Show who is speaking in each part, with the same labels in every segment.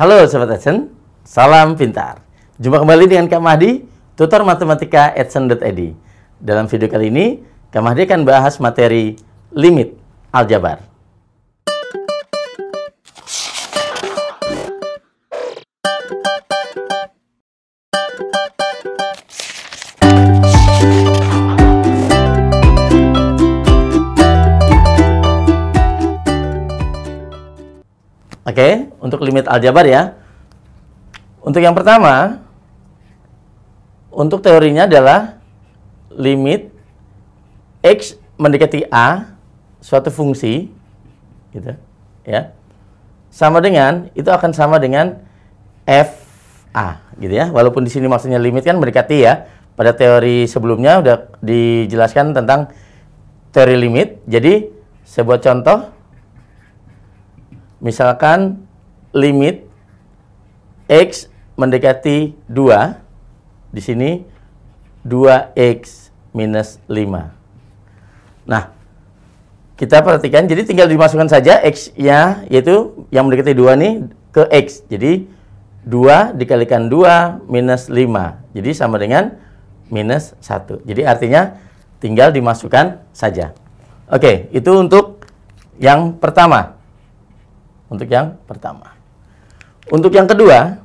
Speaker 1: Halo Sobat Edson, salam pintar. Jumpa kembali dengan Kak Mahdi, tutor matematika edson.ed. Dalam video kali ini, Kak Mahdi akan bahas materi limit aljabar. Oke, okay? untuk limit aljabar ya. Untuk yang pertama, untuk teorinya adalah limit x mendekati a suatu fungsi gitu ya. Sama dengan itu akan sama dengan f a gitu ya. Walaupun di sini maksudnya limit kan mendekati ya. Pada teori sebelumnya udah dijelaskan tentang teori limit. Jadi, saya buat contoh Misalkan limit X mendekati 2, di sini 2X minus 5. Nah, kita perhatikan, jadi tinggal dimasukkan saja X-nya, yaitu yang mendekati 2 nih, ke X. Jadi, 2 dikalikan 2 minus 5. Jadi, sama dengan minus 1. Jadi, artinya tinggal dimasukkan saja. Oke, itu untuk yang pertama. Untuk yang pertama. Untuk yang kedua,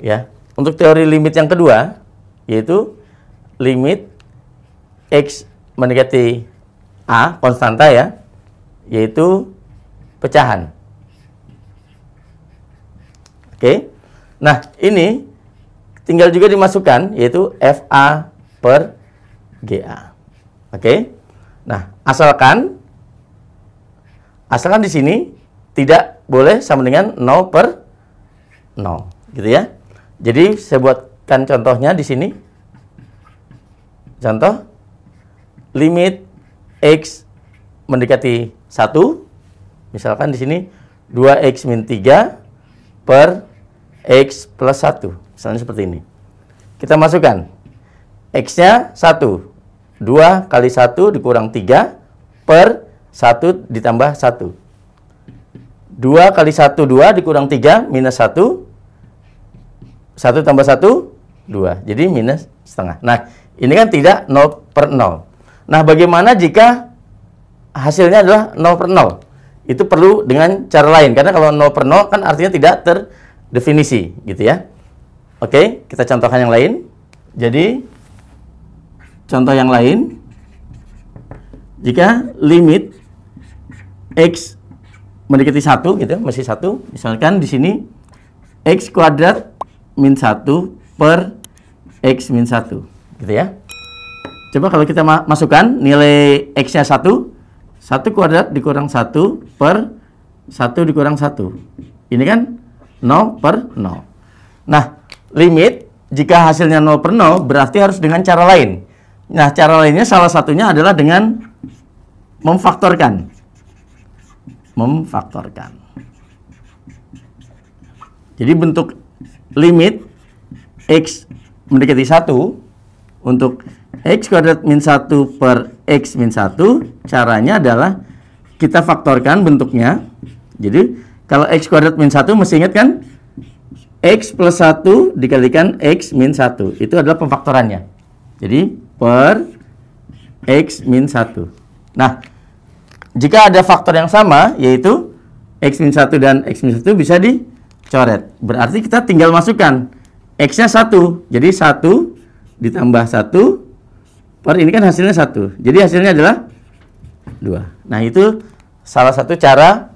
Speaker 1: ya, untuk teori limit yang kedua, yaitu limit x mendekati a konstanta ya, yaitu pecahan. Oke. Nah, ini tinggal juga dimasukkan yaitu FA per GA. Oke. Nah, asalkan Asalkan di sini tidak boleh sama dengan 0 per 0, gitu ya. Jadi saya buatkan contohnya di sini. Contoh limit x mendekati 1, misalkan di sini 2x min 3 per x plus 1, misalnya seperti ini. Kita masukkan, x-nya 1, 2 kali 1 dikurang 3 per 1 ditambah 1. 2 kali 1, 2 dikurang 3, minus 1. 1 tambah 1, 2. Jadi minus setengah. Nah, ini kan tidak 0 per 0. Nah, bagaimana jika hasilnya adalah 0 per 0? Itu perlu dengan cara lain. Karena kalau 0 per 0 kan artinya tidak terdefinisi, gitu ya. Oke, kita contohkan yang lain. Jadi, contoh yang lain. Jika limit x mendekati satu gitu ya, masih satu misalkan di sini x kuadrat min satu per x min satu gitu ya coba kalau kita ma masukkan nilai x nya satu satu kuadrat dikurang satu per satu dikurang satu ini kan 0 per 0 nah limit jika hasilnya 0 per 0 berarti harus dengan cara lain nah cara lainnya salah satunya adalah dengan memfaktorkan memfaktorkan. Jadi bentuk limit x mendekati 1 untuk x kuadrat min 1 per x min 1 caranya adalah kita faktorkan bentuknya. Jadi kalau x kuadrat min 1 mesti ingat kan x plus 1 dikalikan x min 1 itu adalah pemfaktorannya. Jadi per x min 1. Nah, jika ada faktor yang sama, yaitu X-1 dan X-1 bisa dicoret. Berarti kita tinggal masukkan. X-nya 1. Jadi 1 ditambah 1 per ini kan hasilnya 1. Jadi hasilnya adalah 2. Nah itu salah satu cara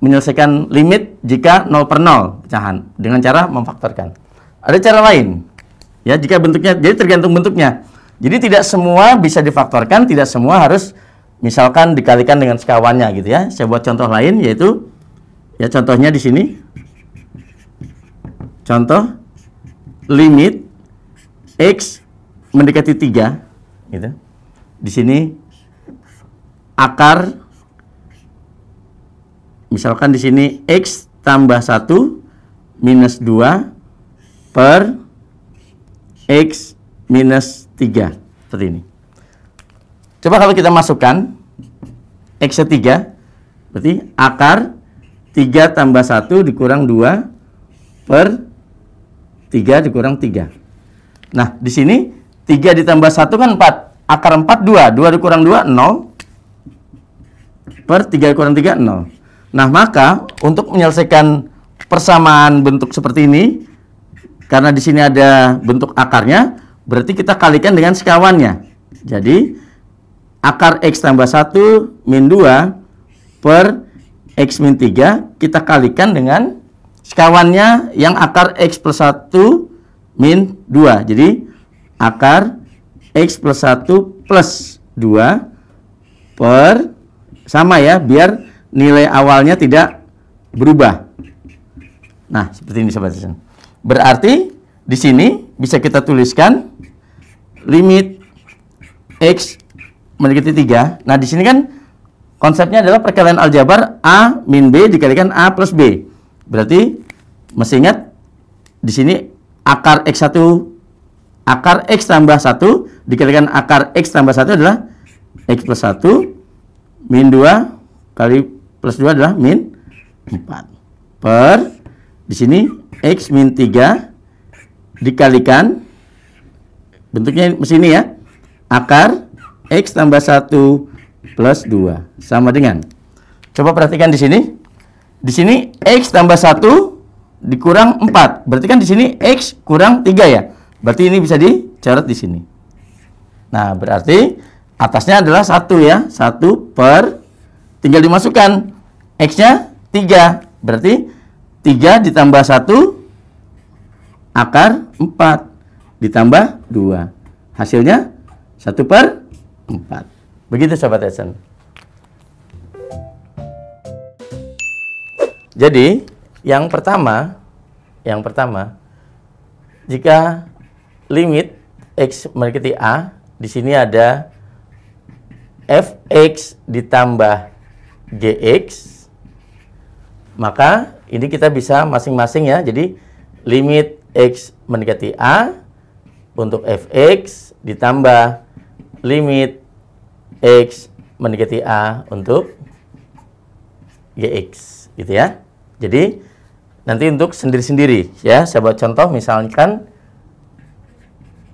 Speaker 1: menyelesaikan limit jika 0 per 0 pecahan. Dengan cara memfaktorkan. Ada cara lain. Ya, jika bentuknya, jadi tergantung bentuknya. Jadi tidak semua bisa difaktorkan, tidak semua harus Misalkan dikalikan dengan sekawannya gitu ya. Saya buat contoh lain yaitu ya contohnya di sini. Contoh limit x mendekati 3 gitu. Di sini akar misalkan di sini x tambah 1 minus 2 per x minus 3 seperti ini. Coba kalau kita masukkan X 3 berarti akar 3 tambah 1 dikurang 2 per 3 dikurang 3. Nah, di sini 3 ditambah 1 kan 4. Akar 4 2, 2 dikurang 2 0 per 3 dikurang 3 0. Nah, maka untuk menyelesaikan persamaan bentuk seperti ini karena di sini ada bentuk akarnya, berarti kita kalikan dengan sekawannya. Jadi akar X tambah 1 min 2 per X min 3 kita kalikan dengan sekawannya yang akar X plus 1 min 2 jadi akar X plus 1 plus 2 per sama ya biar nilai awalnya tidak berubah nah seperti ini sahabat -sahabat. berarti di sini bisa kita tuliskan limit X memiliki tiga. Nah, di sini kan konsepnya adalah perkalian aljabar A min B dikalikan A plus B. Berarti, mesti ingat, di sini akar X1 akar X tambah 1 dikalikan akar X tambah 1 adalah X plus 1 min 2 kali plus 2 adalah min 4 per di sini X min 3 dikalikan bentuknya mesin ini ya akar X tambah 1 plus 2. Sama dengan. Coba perhatikan di sini. Di sini X tambah 1 dikurang 4. Berarti kan di sini X kurang 3 ya. Berarti ini bisa dicoret di sini. Nah, berarti atasnya adalah 1 ya. 1 per, tinggal dimasukkan. X-nya 3. Berarti 3 ditambah 1 akar 4 ditambah 2. Hasilnya 1 per empat. Begitu Sobat Edson. Jadi, yang pertama, yang pertama, jika limit X mendekati A, di sini ada Fx ditambah Gx, maka ini kita bisa masing-masing ya, jadi limit X mendekati A untuk Fx ditambah limit X mendekati A untuk gx, gitu ya. Jadi nanti untuk sendiri-sendiri ya. Saya buat contoh misalkan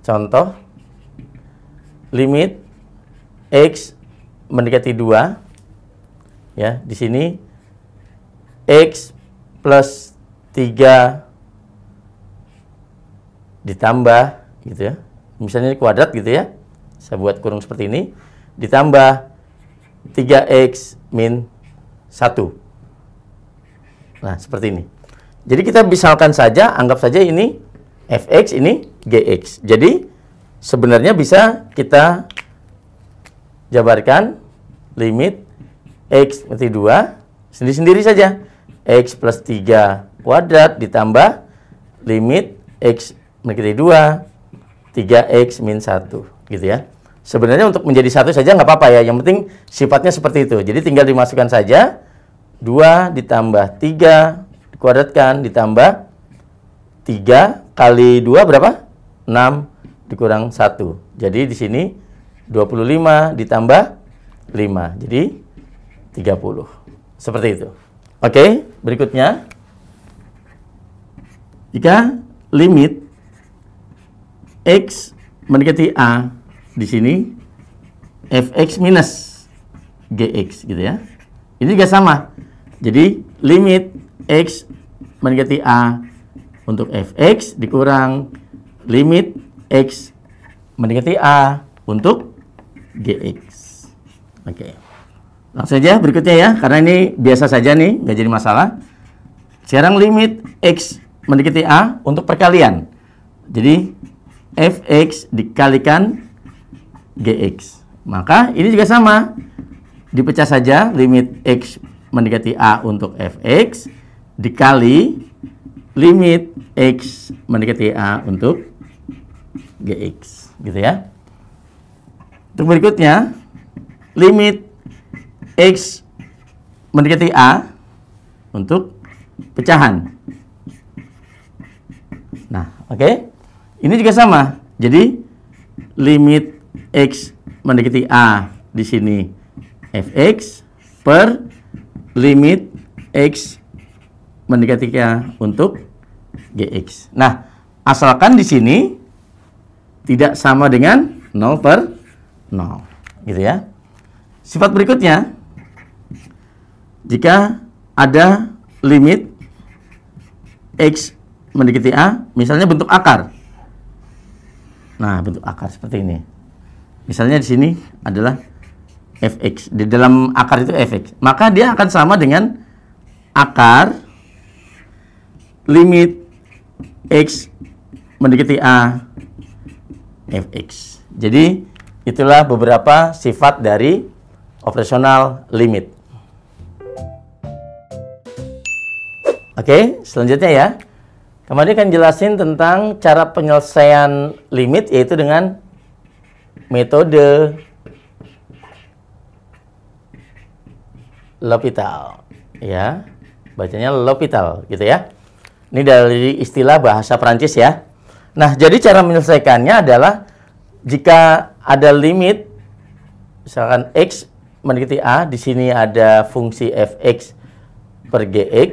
Speaker 1: contoh limit X mendekati 2 ya di sini X plus 3 ditambah gitu ya. Misalnya ini kuadrat gitu ya. Saya buat kurung seperti ini ditambah 3x min 1. Nah, seperti ini. Jadi kita misalkan saja, anggap saja ini fx, ini gx. Jadi sebenarnya bisa kita jabarkan limit x mati 2 sendiri-sendiri saja. x plus 3 kuadrat ditambah limit x mati 2, 3x min 1 gitu ya. Sebenarnya untuk menjadi satu saja nggak apa-apa ya, yang penting sifatnya seperti itu. Jadi tinggal dimasukkan saja 2 ditambah 3 dikuadratkan ditambah 3 kali 2 berapa? 6 dikurang 1. Jadi di sini 25 ditambah 5. Jadi 30. Seperti itu. Oke, berikutnya. Jika limit X mendekati A di sini fx minus gx gitu ya. Ini juga sama. Jadi limit x mendekati a untuk fx dikurang limit x mendekati a untuk gx. Oke. Okay. Langsung saja berikutnya ya, karena ini biasa saja nih, nggak jadi masalah. Sekarang limit x mendekati a untuk perkalian. Jadi fx dikalikan GX. Maka ini juga sama. Dipecah saja limit X mendekati A untuk Fx dikali limit X mendekati A untuk GX. Gitu ya. Untuk berikutnya, limit X mendekati A untuk pecahan. Nah, oke. Okay? Ini juga sama. Jadi, limit X mendekati A di sini fx per limit x mendekati A untuk gx. Nah, asalkan di sini tidak sama dengan 0 per 0. Gitu ya. Sifat berikutnya, jika ada limit x mendekati A, misalnya bentuk akar. Nah, bentuk akar seperti ini. Misalnya di sini adalah fx. Di dalam akar itu fx. Maka dia akan sama dengan akar limit x mendekati a fx. Jadi itulah beberapa sifat dari operasional limit. Oke, selanjutnya ya. Kemarin kan jelasin tentang cara penyelesaian limit yaitu dengan metode L'Hopital ya bacanya L'Hopital gitu ya ini dari istilah bahasa Prancis ya nah jadi cara menyelesaikannya adalah jika ada limit misalkan x mendekati a di sini ada fungsi fx per gx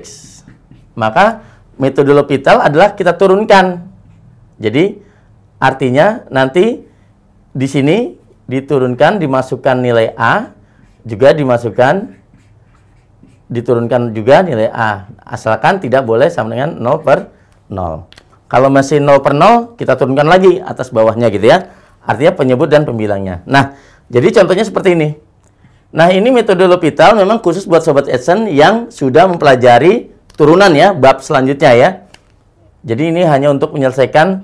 Speaker 1: maka metode L'Hopital adalah kita turunkan jadi artinya nanti di sini diturunkan dimasukkan nilai A juga dimasukkan diturunkan juga nilai A asalkan tidak boleh sama dengan 0 per 0 kalau masih 0 per 0 kita turunkan lagi atas bawahnya gitu ya artinya penyebut dan pembilangnya nah jadi contohnya seperti ini nah ini metode L'Hopital memang khusus buat sobat Edson yang sudah mempelajari turunan ya bab selanjutnya ya jadi ini hanya untuk menyelesaikan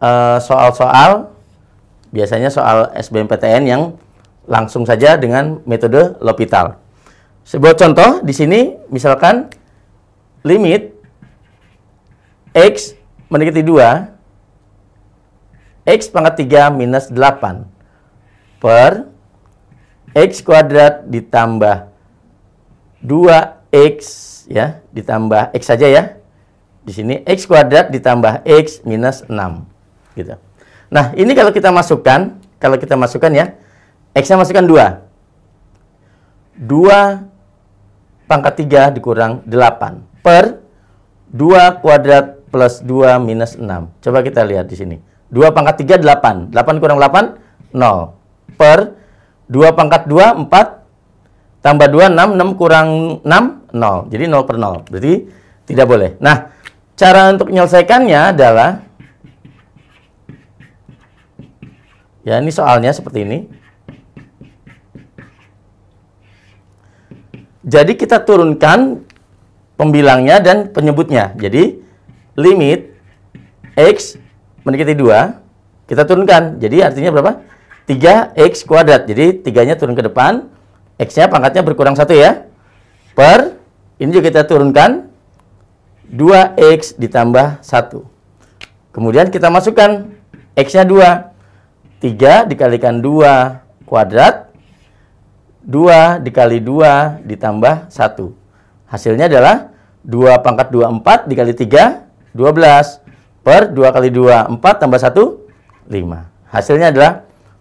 Speaker 1: eh, soal-soal uh, soal -soal biasanya soal SBMPTN yang langsung saja dengan metode L'Hopital. Sebuah contoh di sini misalkan limit x mendekati 2 x pangkat 3 minus 8 per x kuadrat ditambah 2x ya ditambah x saja ya di sini x kuadrat ditambah x minus 6 gitu Nah, ini kalau kita masukkan, kalau kita masukkan ya, X-nya masukkan 2. 2 pangkat 3 dikurang 8 per 2 kuadrat plus 2 minus 6. Coba kita lihat di sini. 2 pangkat 3, 8. 8 kurang 8, 0. Per 2 pangkat 2, 4. Tambah 2, 6. 6 kurang 6, 0. Jadi 0 per 0. Berarti tidak boleh. Nah, cara untuk menyelesaikannya adalah Ya, ini soalnya seperti ini. Jadi kita turunkan pembilangnya dan penyebutnya. Jadi limit x mendekati 2 kita turunkan. Jadi artinya berapa? 3x kuadrat. Jadi tiganya turun ke depan, x-nya pangkatnya berkurang satu ya. Per ini juga kita turunkan 2x ditambah 1. Kemudian kita masukkan x-nya 2. 3 dikalikan 2 kuadrat 2 dikali 2 ditambah 1 hasilnya adalah 2 pangkat 2 4 dikali 3 12 per 2 kali 2 4 tambah 1 5 hasilnya adalah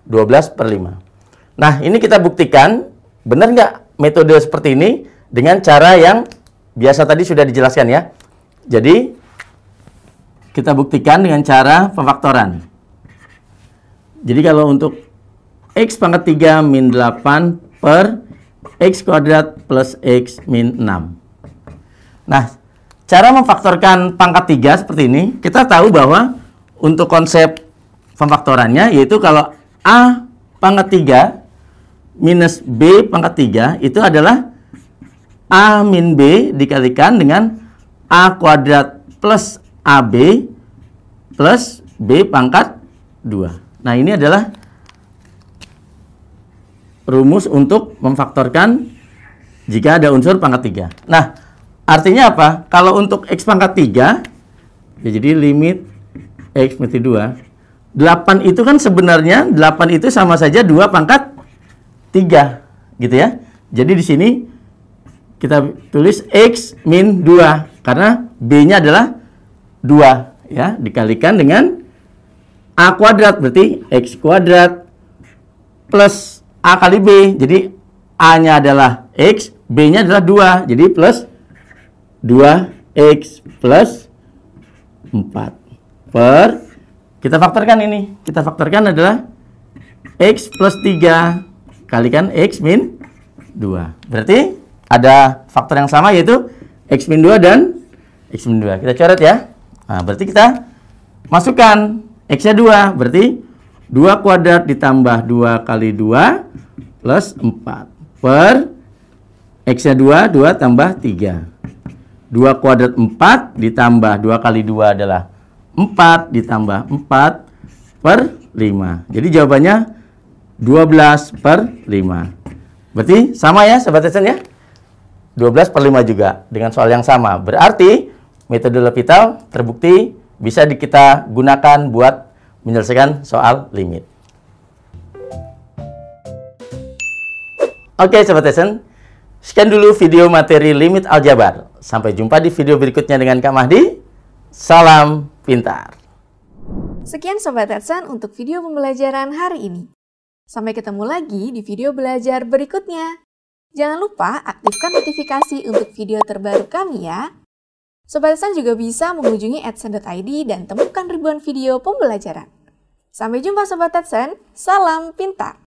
Speaker 1: 12 per 5 nah ini kita buktikan benar nggak metode seperti ini dengan cara yang biasa tadi sudah dijelaskan ya jadi kita buktikan dengan cara pemfaktoran. Jadi kalau untuk X pangkat 3 min 8 per X kuadrat plus X min 6. Nah, cara memfaktorkan pangkat 3 seperti ini, kita tahu bahwa untuk konsep pemfaktorannya yaitu kalau A pangkat 3 minus B pangkat 3 itu adalah A min B dikalikan dengan A kuadrat plus AB plus B pangkat 2. Nah, ini adalah rumus untuk memfaktorkan jika ada unsur pangkat 3. Nah, artinya apa? Kalau untuk X pangkat 3, ya jadi limit X mesti 2. 8 itu kan sebenarnya 8 itu sama saja 2 pangkat 3, gitu ya. Jadi di sini kita tulis X min 2, karena B-nya adalah 2, ya, dikalikan dengan A kuadrat berarti X kuadrat plus A kali B. Jadi A-nya adalah X, B-nya adalah 2. Jadi plus 2X plus 4 per kita faktorkan ini. Kita faktorkan adalah X plus 3 kalikan X min 2. Berarti ada faktor yang sama yaitu X min 2 dan X min 2. Kita coret ya. Nah, berarti kita masukkan X-nya 2, berarti 2 kuadrat ditambah 2 kali 2 plus 4 per X-nya 2, 2 tambah 3. 2 kuadrat 4 ditambah 2 kali 2 adalah 4 ditambah 4 per 5. Jadi jawabannya 12 per 5. Berarti sama ya Sobat Esen ya? 12 per 5 juga dengan soal yang sama. Berarti metode L'Hopital terbukti bisa kita gunakan buat menyelesaikan soal limit. Oke, Sobat Lesson. Sekian dulu video materi limit aljabar. Sampai jumpa di video berikutnya dengan Kak Mahdi. Salam pintar. Sekian Sobat Tesen untuk video pembelajaran hari ini. Sampai ketemu lagi di video belajar berikutnya. Jangan lupa aktifkan notifikasi untuk video terbaru kami ya. Sobat Lesson juga bisa mengunjungi adsen.id dan temukan ribuan video pembelajaran. Sampai jumpa Sobat Adsen, salam pintar!